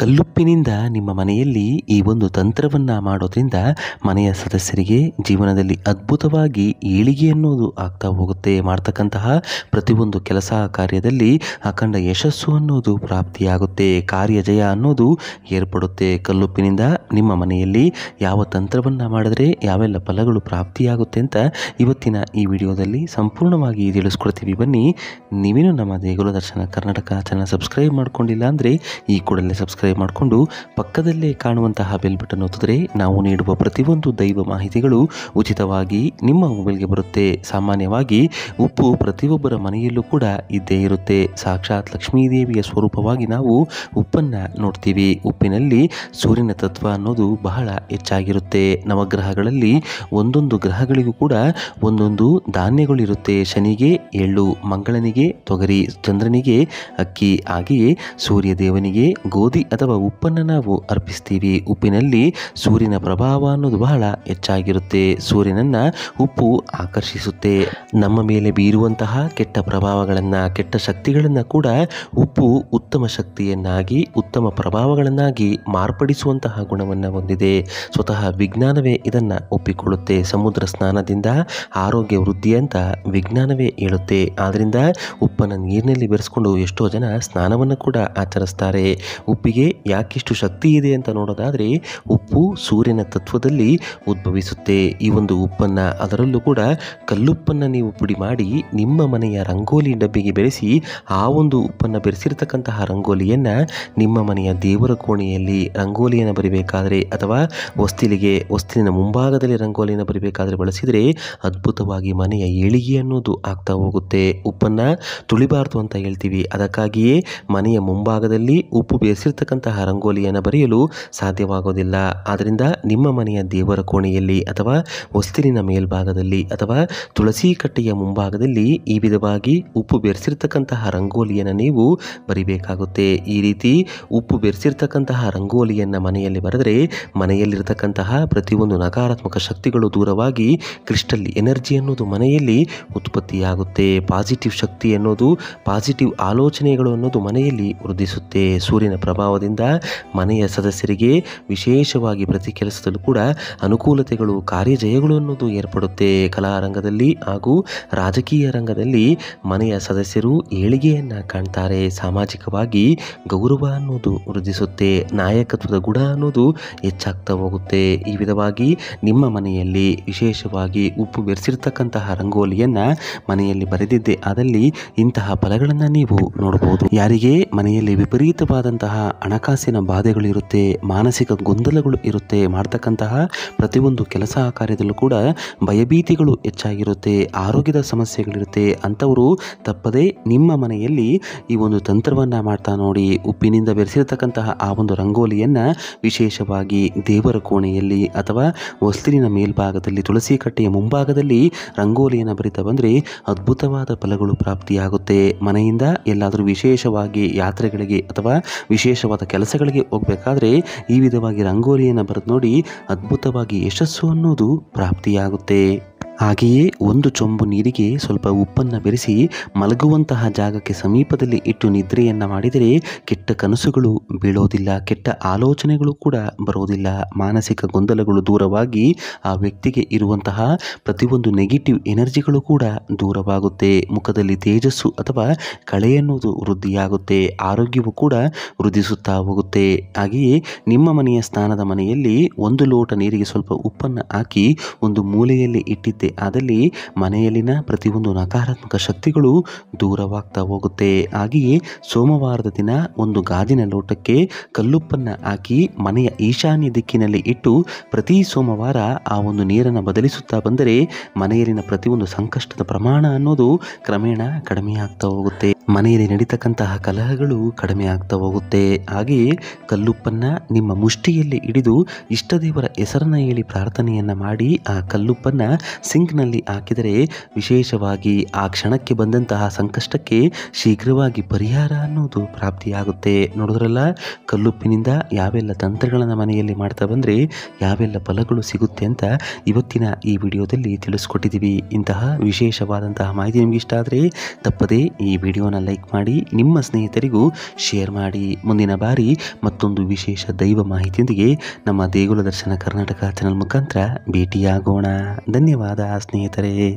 ಕಲ್ಲುಪ್ಪಿನಿಂದ ನಿಮ್ಮ ಮನೆಯಲ್ಲಿ ಈ ಒಂದು ತಂತ್ರವನ್ನು ಮಾಡೋದ್ರಿಂದ ಮನೆಯ ಸದಸ್ಯರಿಗೆ ಜೀವನದಲ್ಲಿ ಅದ್ಭುತವಾಗಿ ಏಳಿಗೆ ಅನ್ನೋದು ಆಗ್ತಾ ಹೋಗುತ್ತೆ ಮಾಡ್ತಕ್ಕಂತಹ ಪ್ರತಿಯೊಂದು ಕೆಲಸ ಕಾರ್ಯದಲ್ಲಿ ಅಖಂಡ ಯಶಸ್ಸು ಅನ್ನೋದು ಪ್ರಾಪ್ತಿಯಾಗುತ್ತೆ ಕಾರ್ಯ ಜಯ ಅನ್ನೋದು ಏರ್ಪಡುತ್ತೆ ಕಲ್ಲುಪ್ಪಿನಿಂದ ನಿಮ್ಮ ಮನೆಯಲ್ಲಿ ಯಾವ ತಂತ್ರವನ್ನು ಮಾಡಿದ್ರೆ ಯಾವೆಲ್ಲ ಫಲಗಳು ಪ್ರಾಪ್ತಿಯಾಗುತ್ತೆ ಅಂತ ಇವತ್ತಿನ ಈ ವಿಡಿಯೋದಲ್ಲಿ ಸಂಪೂರ್ಣವಾಗಿ ತಿಳಿಸ್ಕೊಡ್ತೀವಿ ಬನ್ನಿ ನೀವೇನು ನಮ್ಮ ದೇಗುಲ ದರ್ಶನ ಕರ್ನಾಟಕ ಚಾನಲ್ ಸಬ್ಸ್ಕ್ರೈಬ್ ಮಾಡ್ಕೊಂಡಿಲ್ಲ ಅಂದರೆ ಈ ಕೂಡಲೇ ಸಬ್ಸ್ಕ್ರೈಬ್ ಸಬ್ಸ್ಕ್ರೈಬ್ ಮಾಡಿಕೊಂಡು ಪಕ್ಕದಲ್ಲೇ ಕಾಣುವಂತಹ ಬೆಲ್ ಬಟನ್ ಒತ್ತಿದ್ರೆ ನಾವು ನೀಡುವ ಪ್ರತಿಯೊಂದು ದೈವ ಮಾಹಿತಿಗಳು ಉಚಿತವಾಗಿ ನಿಮ್ಮ ಮೊಬೈಲ್ಗೆ ಬರುತ್ತೆ ಸಾಮಾನ್ಯವಾಗಿ ಉಪ್ಪು ಪ್ರತಿಯೊಬ್ಬರ ಮನೆಯಲ್ಲೂ ಕೂಡ ಇದ್ದೇ ಇರುತ್ತೆ ಸಾಕ್ಷಾತ್ ಲಕ್ಷ್ಮೀದೇವಿಯ ಸ್ವರೂಪವಾಗಿ ನಾವು ಉಪ್ಪನ್ನು ನೋಡ್ತೀವಿ ಉಪ್ಪಿನಲ್ಲಿ ಸೂರ್ಯನ ತತ್ವ ಅನ್ನೋದು ಬಹಳ ಹೆಚ್ಚಾಗಿರುತ್ತೆ ನವಗ್ರಹಗಳಲ್ಲಿ ಒಂದೊಂದು ಗ್ರಹಗಳಿಗೂ ಕೂಡ ಒಂದೊಂದು ಧಾನ್ಯಗಳಿರುತ್ತೆ ಶನಿಗೆ ಎಳ್ಳು ಮಂಗಳನಿಗೆ ತೊಗರಿ ಚಂದ್ರನಿಗೆ ಅಕ್ಕಿ ಹಾಗೆಯೇ ಸೂರ್ಯ ದೇವನಿಗೆ ಗೋಧಿ ಅಥವಾ ಉಪ್ಪನ್ನು ನಾವು ಅರ್ಪಿಸ್ತೀವಿ ಉಪ್ಪಿನಲ್ಲಿ ಸೂರ್ಯನ ಪ್ರಭಾವ ಅನ್ನೋದು ಬಹಳ ಹೆಚ್ಚಾಗಿರುತ್ತೆ ಸೂರ್ಯನನ್ನು ಉಪ್ಪು ಆಕರ್ಷಿಸುತ್ತೆ ನಮ್ಮ ಮೇಲೆ ಬೀರುವಂತಹ ಕೆಟ್ಟ ಪ್ರಭಾವಗಳನ್ನು ಕೆಟ್ಟ ಶಕ್ತಿಗಳನ್ನು ಕೂಡ ಉಪ್ಪು ಉತ್ತಮ ಶಕ್ತಿಯನ್ನಾಗಿ ಉತ್ತಮ ಪ್ರಭಾವಗಳನ್ನಾಗಿ ಮಾರ್ಪಡಿಸುವಂತಹ ಗುಣವನ್ನು ಹೊಂದಿದೆ ಸ್ವತಃ ವಿಜ್ಞಾನವೇ ಇದನ್ನು ಒಪ್ಪಿಕೊಳ್ಳುತ್ತೆ ಸಮುದ್ರ ಸ್ನಾನದಿಂದ ಆರೋಗ್ಯ ವೃದ್ಧಿ ಅಂತ ವಿಜ್ಞಾನವೇ ಹೇಳುತ್ತೆ ಆದ್ದರಿಂದ ಉಪ್ಪನ್ನು ನೀರಿನಲ್ಲಿ ಬೆರೆಸ್ಕೊಂಡು ಎಷ್ಟೋ ಜನ ಸ್ನಾನವನ್ನು ಕೂಡ ಆಚರಿಸ್ತಾರೆ ಉಪ್ಪಿಗೆ ಯಾಕಿಷ್ಟು ಶಕ್ತಿ ಇದೆ ಅಂತ ನೋಡೋದಾದರೆ ಉಪ್ಪು ಸೂರ್ಯನ ತತ್ವದಲ್ಲಿ ಉದ್ಭವಿಸುತ್ತೆ ಈ ಒಂದು ಉಪ್ಪನ್ನು ಅದರಲ್ಲೂ ಕೂಡ ಕಲ್ಲುಪ್ಪನ್ನು ನೀವು ಪುಡಿ ಮಾಡಿ ನಿಮ್ಮ ಮನೆಯ ರಂಗೋಲಿ ಡಬ್ಬಿಗೆ ಬೆರೆಸಿ ಆ ಒಂದು ಉಪ್ಪನ್ನು ಬೆರೆಸಿರ್ತಕ್ಕಂತಹ ರಂಗೋಲಿಯನ್ನು ನಿಮ್ಮ ಮನೆಯ ದೇವರ ಕೋಣೆಯಲ್ಲಿ ರಂಗೋಲಿಯನ್ನು ಬರಿಬೇಕಾದರೆ ಅಥವಾ ವಸ್ತಿಲಿಗೆ ವಸ್ತಿನ ಮುಂಭಾಗದಲ್ಲಿ ರಂಗೋಲಿಯನ್ನು ಬರಿಬೇಕಾದರೆ ಬಳಸಿದರೆ ಅದ್ಭುತವಾಗಿ ಮನೆಯ ಏಳಿಗೆ ಅನ್ನೋದು ಆಗ್ತಾ ಹೋಗುತ್ತೆ ಉಪ್ಪನ್ನು ತುಳಿಬಾರ್ದು ಅಂತ ಹೇಳ್ತೀವಿ ಅದಕ್ಕಾಗಿಯೇ ಮನೆಯ ಮುಂಭಾಗದಲ್ಲಿ ಉಪ್ಪು ಬೆರೆಸಿರ್ತಕ್ಕಂಥ ದೊಡ್ಡದಾದಂತಹ ರಂಗೋಲಿಯನ್ನು ಬರೆಯಲು ಸಾಧ್ಯವಾಗೋದಿಲ್ಲ ಆದ್ದರಿಂದ ನಿಮ್ಮ ಮನೆಯ ದೇವರ ಕೋಣೆಯಲ್ಲಿ ಅಥವಾ ವಸ್ತಿನ ಮೇಲ್ಭಾಗದಲ್ಲಿ ಅಥವಾ ತುಳಸಿ ಕಟ್ಟೆಯ ಮುಂಭಾಗದಲ್ಲಿ ಈ ವಿಧವಾಗಿ ಉಪ್ಪು ಬೆರೆಸಿರ್ತಕ್ಕಂತಹ ರಂಗೋಲಿಯನ್ನು ನೀವು ಬರಿಬೇಕಾಗುತ್ತೆ ಈ ರೀತಿ ಉಪ್ಪು ಬೆರೆಸಿರ್ತಕ್ಕಂತಹ ರಂಗೋಲಿಯನ್ನು ಮನೆಯಲ್ಲಿ ಬರೆದರೆ ಮನೆಯಲ್ಲಿರತಕ್ಕಂತಹ ಪ್ರತಿಯೊಂದು ನಕಾರಾತ್ಮಕ ಶಕ್ತಿಗಳು ದೂರವಾಗಿ ಕ್ರಿಸ್ಟಲ್ ಎನರ್ಜಿ ಅನ್ನೋದು ಮನೆಯಲ್ಲಿ ಉತ್ಪತ್ತಿಯಾಗುತ್ತೆ ಪಾಸಿಟಿವ್ ಶಕ್ತಿ ಅನ್ನೋದು ಪಾಸಿಟಿವ್ ಆಲೋಚನೆಗಳು ಅನ್ನೋದು ಮನೆಯಲ್ಲಿ ವೃದ್ಧಿಸುತ್ತೆ ಸೂರ್ಯನ ಪ್ರಭಾವ ಪ್ರಭಾವದಿಂದ ಮನೆಯ ಸದಸ್ಯರಿಗೆ ವಿಶೇಷವಾಗಿ ಪ್ರತಿ ಕೆಲಸದಲ್ಲೂ ಕೂಡ ಅನುಕೂಲತೆಗಳು ಕಾರ್ಯಜಯಗಳು ಅನ್ನೋದು ಏರ್ಪಡುತ್ತೆ ಕಲಾರಂಗದಲ್ಲಿ ಹಾಗೂ ರಾಜಕೀಯ ರಂಗದಲ್ಲಿ ಮನೆಯ ಸದಸ್ಯರು ಏಳಿಗೆಯನ್ನು ಕಾಣ್ತಾರೆ ಸಾಮಾಜಿಕವಾಗಿ ಗೌರವ ಅನ್ನೋದು ವೃದ್ಧಿಸುತ್ತೆ ನಾಯಕತ್ವದ ಗುಣ ಅನ್ನೋದು ಹೆಚ್ಚಾಗ್ತಾ ಹೋಗುತ್ತೆ ಈ ವಿಧವಾಗಿ ನಿಮ್ಮ ಮನೆಯಲ್ಲಿ ವಿಶೇಷವಾಗಿ ಉಪ್ಪು ಬೆರೆಸಿರ್ತಕ್ಕಂತಹ ರಂಗೋಲಿಯನ್ನು ಮನೆಯಲ್ಲಿ ಬರೆದಿದ್ದೆ ಅದಲ್ಲಿ ಇಂತಹ ಫಲಗಳನ್ನು ನೀವು ನೋಡಬಹುದು ಯಾರಿಗೆ ಮನೆಯಲ್ಲಿ ವಿಪರೀತವಾದಂತಹ ಹಣಕಾಸಿನ ಬಾಧೆಗಳಿರುತ್ತೆ ಮಾನಸಿಕ ಗೊಂದಲಗಳು ಇರುತ್ತೆ ಮಾಡ್ತಕ್ಕಂತಹ ಪ್ರತಿಯೊಂದು ಕೆಲಸ ಕಾರ್ಯದಲ್ಲೂ ಕೂಡ ಭಯಭೀತಿಗಳು ಹೆಚ್ಚಾಗಿರುತ್ತೆ ಆರೋಗ್ಯದ ಸಮಸ್ಯೆಗಳಿರುತ್ತೆ ಅಂಥವರು ತಪ್ಪದೇ ನಿಮ್ಮ ಮನೆಯಲ್ಲಿ ಈ ಒಂದು ತಂತ್ರವನ್ನು ಮಾಡ್ತಾ ನೋಡಿ ಉಪ್ಪಿನಿಂದ ಬೆರೆಸಿರತಕ್ಕಂತಹ ಆ ಒಂದು ರಂಗೋಲಿಯನ್ನು ವಿಶೇಷವಾಗಿ ದೇವರ ಕೋಣೆಯಲ್ಲಿ ಅಥವಾ ವಸ್ತುವಿನ ಮೇಲ್ಭಾಗದಲ್ಲಿ ತುಳಸಿ ಕಟ್ಟೆಯ ಮುಂಭಾಗದಲ್ಲಿ ರಂಗೋಲಿಯನ್ನು ಬರಿತಾ ಬಂದರೆ ಅದ್ಭುತವಾದ ಫಲಗಳು ಪ್ರಾಪ್ತಿಯಾಗುತ್ತೆ ಮನೆಯಿಂದ ಎಲ್ಲಾದರೂ ವಿಶೇಷವಾಗಿ ಯಾತ್ರೆಗಳಿಗೆ ಅಥವಾ ವಿಶೇಷವಾದ ಕೆಲಸಗಳಿಗೆ ಹೋಗ್ಬೇಕಾದ್ರೆ ಈ ವಿಧವಾಗಿ ರಂಗೋಲಿಯನ್ನು ಬರೆದು ನೋಡಿ ಅದ್ಭುತವಾಗಿ ಯಶಸ್ಸು ಅನ್ನೋದು ಪ್ರಾಪ್ತಿಯಾಗುತ್ತೆ ಹಾಗೆಯೇ ಒಂದು ಚೊಂಬು ನೀರಿಗೆ ಸ್ವಲ್ಪ ಉಪ್ಪನ್ನು ಬೆರೆಸಿ ಮಲಗುವಂತಹ ಜಾಗಕ್ಕೆ ಸಮೀಪದಲ್ಲಿ ಇಟ್ಟು ನಿದ್ರೆಯನ್ನು ಮಾಡಿದರೆ ಕೆಟ್ಟ ಕನಸುಗಳು ಬೀಳೋದಿಲ್ಲ ಕೆಟ್ಟ ಆಲೋಚನೆಗಳು ಕೂಡ ಬರೋದಿಲ್ಲ ಮಾನಸಿಕ ಗೊಂದಲಗಳು ದೂರವಾಗಿ ಆ ವ್ಯಕ್ತಿಗೆ ಇರುವಂತಹ ಪ್ರತಿಯೊಂದು ನೆಗೆಟಿವ್ ಎನರ್ಜಿಗಳು ಕೂಡ ದೂರವಾಗುತ್ತೆ ಮುಖದಲ್ಲಿ ತೇಜಸ್ಸು ಅಥವಾ ಕಳೆ ಎನ್ನುವುದು ವೃದ್ಧಿಯಾಗುತ್ತೆ ಆರೋಗ್ಯವು ಕೂಡ ವೃದ್ಧಿಸುತ್ತಾ ಹೋಗುತ್ತೆ ಹಾಗೆಯೇ ನಿಮ್ಮ ಮನೆಯ ಸ್ಥಾನದ ಮನೆಯಲ್ಲಿ ಒಂದು ಲೋಟ ನೀರಿಗೆ ಸ್ವಲ್ಪ ಉಪ್ಪನ್ನು ಹಾಕಿ ಒಂದು ಮೂಲೆಯಲ್ಲಿ ಇಟ್ಟಿದ್ದೆ ಇದೆ ಮನೆಯಲ್ಲಿನ ಪ್ರತಿಯೊಂದು ನಕಾರಾತ್ಮಕ ಶಕ್ತಿಗಳು ದೂರವಾಗ್ತಾ ಹೋಗುತ್ತೆ ಹಾಗೆಯೇ ಸೋಮವಾರದ ದಿನ ಒಂದು ಗಾಜಿನ ಲೋಟಕ್ಕೆ ಕಲ್ಲುಪ್ಪನ್ನು ಹಾಕಿ ಮನೆಯ ಈಶಾನ್ಯ ದಿಕ್ಕಿನಲ್ಲಿ ಇಟ್ಟು ಪ್ರತಿ ಸೋಮವಾರ ಆ ಒಂದು ನೀರನ್ನು ಬದಲಿಸುತ್ತಾ ಬಂದರೆ ಮನೆಯಲ್ಲಿನ ಪ್ರತಿಯೊಂದು ಸಂಕಷ್ಟದ ಪ್ರಮಾಣ ಅನ್ನೋದು ಕ್ರಮೇಣ ಕಡಿಮೆಯಾಗ್ತಾ ಹೋಗುತ್ತೆ ಮನೆಯಲ್ಲಿ ನಡೀತಕ್ಕಂತಹ ಕಲಹಗಳು ಕಡಿಮೆ ಆಗ್ತಾ ಹೋಗುತ್ತೆ ಹಾಗೆಯೇ ಕಲ್ಲುಪ್ಪನ್ನ ನಿಮ್ಮ ಮುಷ್ಟಿಯಲ್ಲಿ ಹಿಡಿದು ಇಷ್ಟ ದೇವರ ಹೆಸರನ್ನು ಹೇಳಿ ಪ್ರಾರ್ಥನೆಯನ್ನ ಮಾಡಿ ಆ ಕಲ್ಲುಪ್ಪನ್ನ ಸಿಂಕ್ನಲ್ಲಿ ಹಾಕಿದರೆ ವಿಶೇಷವಾಗಿ ಆ ಕ್ಷಣಕ್ಕೆ ಬಂದಂತಹ ಸಂಕಷ್ಟಕ್ಕೆ ಶೀಘ್ರವಾಗಿ ಪರಿಹಾರ ಅನ್ನೋದು ಪ್ರಾಪ್ತಿಯಾಗುತ್ತೆ ನೋಡಿದ್ರಲ್ಲ ಕಲ್ಲುಪ್ಪಿನಿಂದ ಯಾವೆಲ್ಲ ತಂತ್ರಗಳನ್ನು ಮನೆಯಲ್ಲಿ ಮಾಡ್ತಾ ಬಂದರೆ ಯಾವೆಲ್ಲ ಫಲಗಳು ಸಿಗುತ್ತೆ ಅಂತ ಇವತ್ತಿನ ಈ ವಿಡಿಯೋದಲ್ಲಿ ತಿಳಿಸ್ಕೊಟ್ಟಿದ್ದೀವಿ ಇಂತಹ ವಿಶೇಷವಾದಂತಹ ಮಾಹಿತಿ ನಿಮ್ಗೆ ಇಷ್ಟ ಆದರೆ ತಪ್ಪದೇ ಈ ವಿಡಿಯೋನ ಲೈಕ್ ಮಾಡಿ ನಿಮ್ಮ ಸ್ನೇಹಿತರಿಗೂ ಶೇರ್ ಮಾಡಿ ಮುಂದಿನ ಬಾರಿ ಮತ್ತೊಂದು ವಿಶೇಷ ದೈವ ಮಾಹಿತಿಯೊಂದಿಗೆ ನಮ್ಮ ದೇಗುಲ ದರ್ಶನ ಕರ್ನಾಟಕ ಚಾನಲ್ ಮುಖಾಂತರ ಭೇಟಿಯಾಗೋಣ ಧನ್ಯವಾದ हां, ಸ್ನೇಹಿತರೇ